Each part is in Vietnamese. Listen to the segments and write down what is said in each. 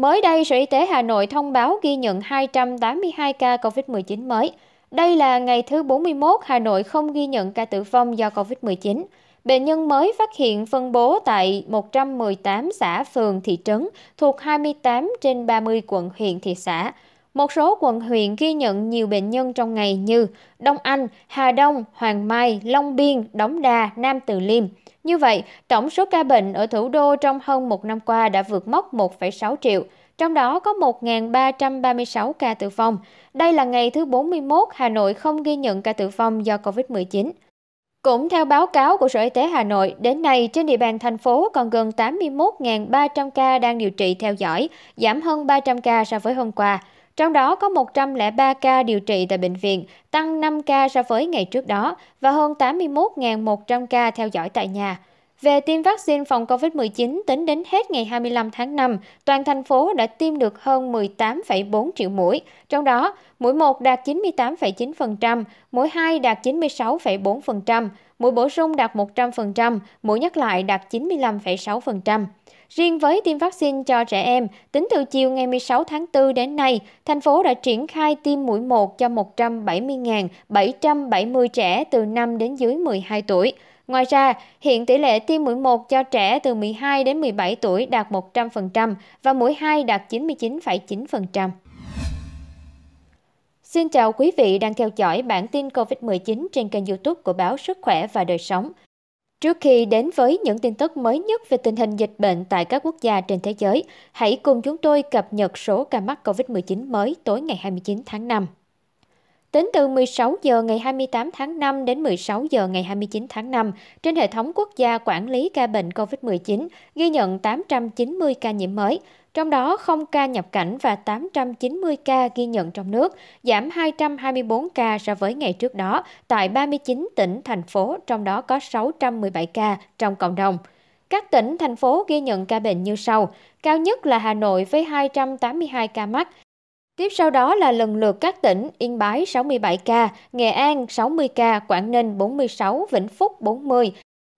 Mới đây, Sở Y tế Hà Nội thông báo ghi nhận 282 ca COVID-19 mới. Đây là ngày thứ 41 Hà Nội không ghi nhận ca tử vong do COVID-19. Bệnh nhân mới phát hiện phân bố tại 118 xã phường thị trấn thuộc 28 trên 30 quận huyện thị xã, một số quận huyện ghi nhận nhiều bệnh nhân trong ngày như Đông Anh, Hà Đông, Hoàng Mai, Long Biên, Đống Đa, Nam Từ Liêm. Như vậy, tổng số ca bệnh ở thủ đô trong hơn một năm qua đã vượt mốc 1,6 triệu, trong đó có 1.336 ca tử vong. Đây là ngày thứ 41 Hà Nội không ghi nhận ca tử vong do COVID-19. Cũng theo báo cáo của Sở Y tế Hà Nội, đến nay trên địa bàn thành phố còn gần 81.300 ca đang điều trị theo dõi, giảm hơn 300 ca so với hôm qua trong đó có 103 ca điều trị tại bệnh viện, tăng 5 ca so với ngày trước đó và hơn 81.100 ca theo dõi tại nhà. Về tiêm vaccine phòng COVID-19, tính đến hết ngày 25 tháng 5, toàn thành phố đã tiêm được hơn 18,4 triệu mũi, trong đó mũi 1 đạt 98,9%, mũi 2 đạt 96,4%, mũi bổ sung đạt 100%, mũi nhắc lại đạt 95,6%. Riêng với tiêm vaccine cho trẻ em, tính từ chiều ngày 16 tháng 4 đến nay, thành phố đã triển khai tiêm mũi 1 cho 170.770 trẻ từ 5 đến dưới 12 tuổi. Ngoài ra, hiện tỷ lệ tiêm mũi 1 cho trẻ từ 12 đến 17 tuổi đạt 100% và mũi 2 đạt 99,9%. Xin chào quý vị đang theo dõi bản tin COVID-19 trên kênh youtube của báo Sức Khỏe và Đời Sống. Trước khi đến với những tin tức mới nhất về tình hình dịch bệnh tại các quốc gia trên thế giới, hãy cùng chúng tôi cập nhật số ca mắc COVID-19 mới tối ngày 29 tháng 5. Tính từ 16 giờ ngày 28 tháng 5 đến 16 giờ ngày 29 tháng 5, trên hệ thống quốc gia quản lý ca bệnh COVID-19 ghi nhận 890 ca nhiễm mới, trong đó không ca nhập cảnh và 890 ca ghi nhận trong nước, giảm 224 ca so với ngày trước đó tại 39 tỉnh, thành phố, trong đó có 617 ca trong cộng đồng. Các tỉnh, thành phố ghi nhận ca bệnh như sau, cao nhất là Hà Nội với 282 ca mắc, Tiếp sau đó là lần lượt các tỉnh Yên Bái 67 ca, Nghệ An 60 ca, Quảng Ninh 46, Vĩnh Phúc 40,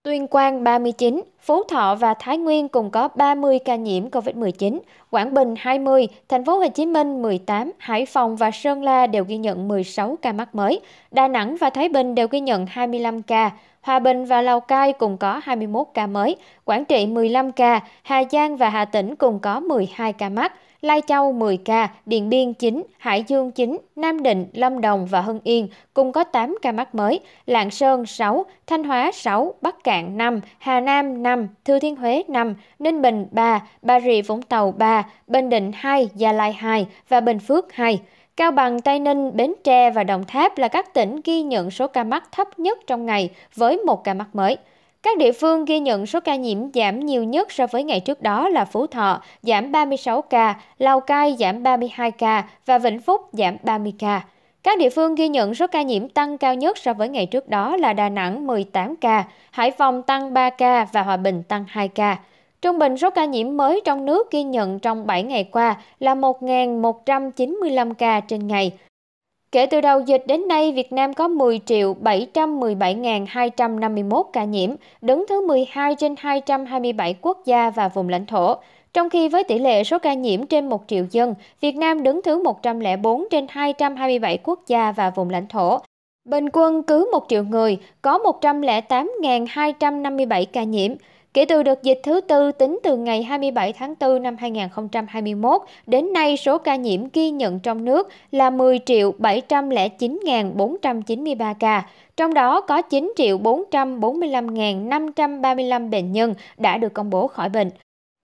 Tuyên Quang 39, Phú Thọ và Thái Nguyên cùng có 30 ca nhiễm COVID-19, Quảng Bình 20, Thành phố Hồ Chí Minh 18, Hải Phòng và Sơn La đều ghi nhận 16 ca mắc mới, Đà Nẵng và Thái Bình đều ghi nhận 25 ca, Hòa Bình và Lào Cai cùng có 21 ca mới, Quảng Trị 15 ca, Hà Giang và Hà Tĩnh cùng có 12 ca mắc. Lai Châu 10 ca, Điện Biên chín, Hải Dương chín, Nam Định, Lâm Đồng và Hưng Yên cùng có tám ca mắc mới, Lạng Sơn sáu, Thanh Hóa sáu, Bắc Cạn năm, Hà Nam năm, Thừa Thiên Huế năm, Ninh Bình ba, Bà Rịa Vũng Tàu ba, Bình Định hai, Gia Lai hai và Bình Phước hai. Cao Bằng, Tây Ninh, Bến Tre và Đồng Tháp là các tỉnh ghi nhận số ca mắc thấp nhất trong ngày với một ca mắc mới. Các địa phương ghi nhận số ca nhiễm giảm nhiều nhất so với ngày trước đó là Phú Thọ giảm ba mươi sáu ca, Lào Cai giảm ba mươi hai ca và Vĩnh Phúc giảm ba mươi ca. Các địa phương ghi nhận số ca nhiễm tăng cao nhất so với ngày trước đó là Đà Nẵng 18 ca, Hải Phòng tăng 3 ca và Hòa Bình tăng 2 ca. Trung bình số ca nhiễm mới trong nước ghi nhận trong 7 ngày qua là 1.195 ca trên ngày, Kể từ đầu dịch đến nay, Việt Nam có 10 717 251 ca nhiễm, đứng thứ 12 trên 227 quốc gia và vùng lãnh thổ. Trong khi với tỷ lệ số ca nhiễm trên 1 triệu dân, Việt Nam đứng thứ 104 trên 227 quốc gia và vùng lãnh thổ. Bình quân cứ 1 triệu người có 108.257 ca nhiễm, Kể từ đợt dịch thứ tư tính từ ngày 27 tháng 4 năm 2021 đến nay, số ca nhiễm ghi nhận trong nước là 10 709.493 ca, trong đó có 9 445.535 bệnh nhân đã được công bố khỏi bệnh,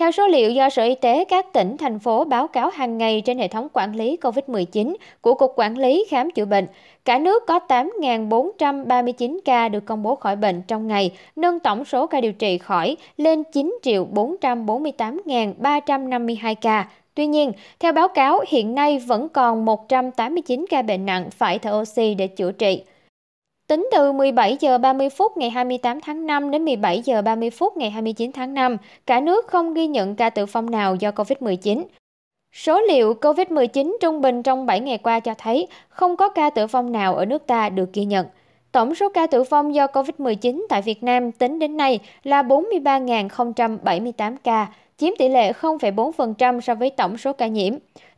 Theo số liệu do Sở Y tế các tỉnh, thành phố báo cáo hàng ngày trên hệ thống quản lý COVID-19 của Cục Quản lý Khám chữa bệnh, cả nước có 8.439 ca được công bố khỏi bệnh trong ngày, nâng tổng số ca điều trị khỏi lên 9.448.352 ca, Tuy nhiên, theo báo cáo, hiện nay vẫn còn 189 ca bệnh nặng phải thở oxy để chữa trị. Tính từ 17 h 30 phút ngày 28 tháng 5 đến 17 h 30 phút ngày 29 tháng 5, cả nước không ghi nhận ca tử vong nào do COVID-19. Số liệu COVID-19 trung bình trong 7 ngày qua cho thấy không có ca tử vong nào ở nước ta được ghi nhận. Tổng số ca tử vong do COVID-19 tại Việt Nam tính đến nay là 43.078 ca, chiếm tỷ lệ 0,4% so với tổng số ca nhiễm.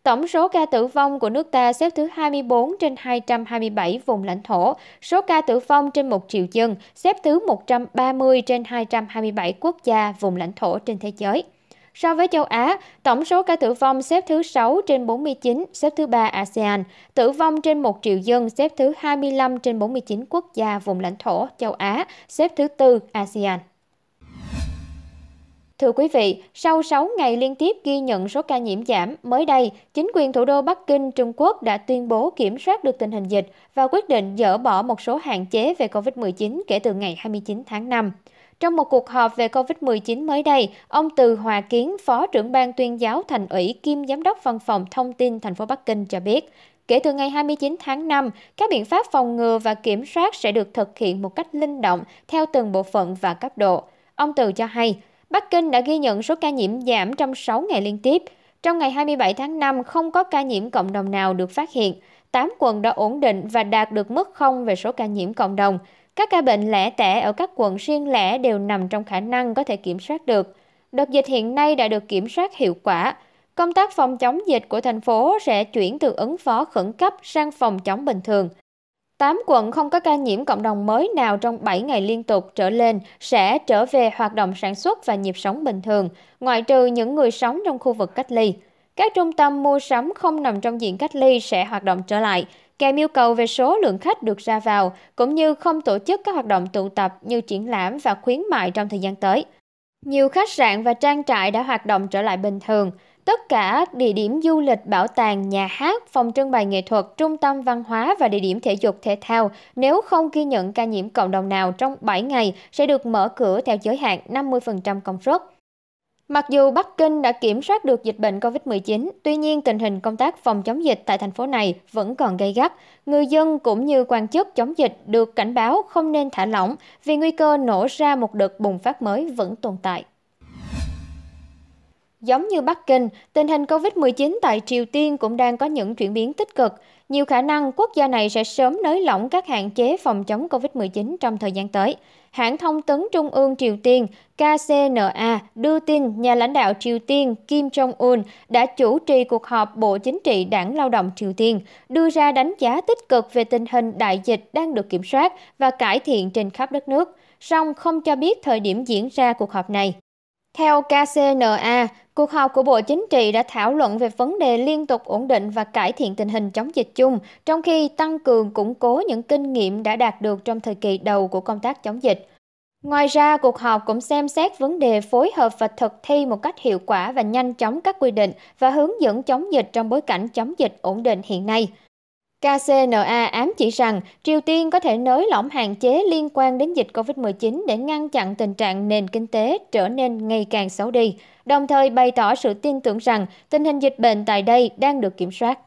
Tổng số ca tử vong của nước ta xếp thứ 24 trên 227 vùng lãnh thổ, số ca tử vong trên 1 triệu dân xếp thứ 130 trên 227 quốc gia vùng lãnh thổ trên thế giới. So với châu Á, tổng số ca tử vong xếp thứ 6 trên 49, xếp thứ 3 ASEAN, tử vong trên 1 triệu dân xếp thứ 25 trên 49 quốc gia vùng lãnh thổ châu Á, xếp thứ 4 ASEAN. Thưa quý vị, sau 6 ngày liên tiếp ghi nhận số ca nhiễm giảm, mới đây, chính quyền thủ đô Bắc Kinh, Trung Quốc đã tuyên bố kiểm soát được tình hình dịch và quyết định dỡ bỏ một số hạn chế về COVID-19 kể từ ngày 29 tháng 5. Trong một cuộc họp về COVID-19 mới đây, ông Từ Hòa Kiến, Phó trưởng ban tuyên giáo thành ủy kiêm giám đốc văn phòng thông tin thành phố Bắc Kinh cho biết, kể từ ngày 29 tháng 5, các biện pháp phòng ngừa và kiểm soát sẽ được thực hiện một cách linh động theo từng bộ phận và cấp độ. Ông Từ cho hay, Bắc Kinh đã ghi nhận số ca nhiễm giảm trong 6 ngày liên tiếp. Trong ngày 27 tháng 5, không có ca nhiễm cộng đồng nào được phát hiện. 8 quận đã ổn định và đạt được mức không về số ca nhiễm cộng đồng. Các ca bệnh lẻ tẻ ở các quận riêng lẻ đều nằm trong khả năng có thể kiểm soát được. Đợt dịch hiện nay đã được kiểm soát hiệu quả. Công tác phòng chống dịch của thành phố sẽ chuyển từ ứng phó khẩn cấp sang phòng chống bình thường tám quận không có ca nhiễm cộng đồng mới nào trong 7 ngày liên tục trở lên sẽ trở về hoạt động sản xuất và nhịp sống bình thường, ngoại trừ những người sống trong khu vực cách ly. Các trung tâm mua sắm không nằm trong diện cách ly sẽ hoạt động trở lại, kèm yêu cầu về số lượng khách được ra vào, cũng như không tổ chức các hoạt động tụ tập như triển lãm và khuyến mại trong thời gian tới. Nhiều khách sạn và trang trại đã hoạt động trở lại bình thường tất cả địa điểm du lịch bảo tàng nhà hát phòng trưng bày nghệ thuật trung tâm văn hóa và địa điểm thể dục thể thao nếu không ghi nhận ca nhiễm cộng đồng nào trong 7 ngày sẽ được mở cửa theo giới hạn 50% công suất Mặc dù Bắc Kinh đã kiểm soát được dịch bệnh COVID-19, tuy nhiên tình hình công tác phòng chống dịch tại thành phố này vẫn còn gây gắt. Người dân cũng như quan chức chống dịch được cảnh báo không nên thả lỏng vì nguy cơ nổ ra một đợt bùng phát mới vẫn tồn tại. Giống như Bắc Kinh, tình hình COVID-19 tại Triều Tiên cũng đang có những chuyển biến tích cực. Nhiều khả năng quốc gia này sẽ sớm nới lỏng các hạn chế phòng chống COVID-19 trong thời gian tới. Hãng thông tấn Trung ương Triều Tiên KCNA đưa tin nhà lãnh đạo Triều Tiên Kim Jong-un đã chủ trì cuộc họp Bộ Chính trị Đảng Lao động Triều Tiên, đưa ra đánh giá tích cực về tình hình đại dịch đang được kiểm soát và cải thiện trên khắp đất nước, song không cho biết thời điểm diễn ra cuộc họp này theo kcna cuộc họp của bộ chính trị đã thảo luận về vấn đề liên tục ổn định và cải thiện tình hình chống dịch chung trong khi tăng cường củng cố những kinh nghiệm đã đạt được trong thời kỳ đầu của công tác chống dịch Ngoài ra, cuộc họp cũng xem xét vấn đề phối hợp và thực thi một cách hiệu quả và nhanh chóng các quy định và hướng dẫn chống dịch trong bối cảnh chống dịch ổn định hiện nay kcna ám chỉ rằng triều tiên có thể nới lỏng hạn chế liên quan đến dịch covid một mươi chín để ngăn chặn tình trạng nền kinh tế trở nên ngày càng xấu đi đồng thời bày tỏ sự tin tưởng rằng tình hình dịch bệnh tại đây đang được kiểm soát